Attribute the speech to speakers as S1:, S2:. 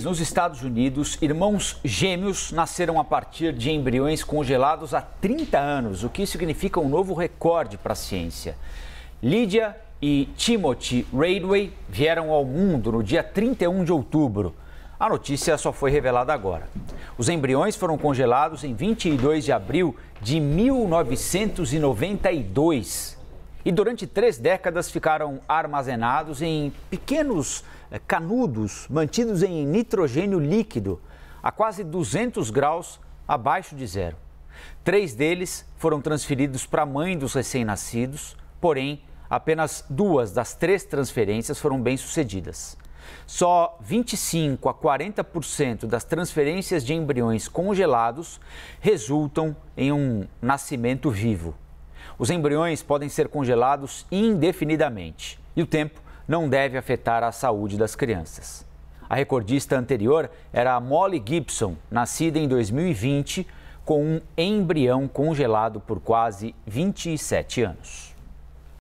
S1: Nos Estados Unidos, irmãos gêmeos nasceram a partir de embriões congelados há 30 anos, o que significa um novo recorde para a ciência. Lydia e Timothy Radway vieram ao mundo no dia 31 de outubro. A notícia só foi revelada agora. Os embriões foram congelados em 22 de abril de 1992 e durante três décadas ficaram armazenados em pequenos eh, canudos mantidos em nitrogênio líquido a quase 200 graus abaixo de zero. Três deles foram transferidos para a mãe dos recém-nascidos, porém, apenas duas das três transferências foram bem-sucedidas. Só 25 a 40% das transferências de embriões congelados resultam em um nascimento vivo. Os embriões podem ser congelados indefinidamente e o tempo não deve afetar a saúde das crianças. A recordista anterior era a Molly Gibson, nascida em 2020, com um embrião congelado por quase 27 anos.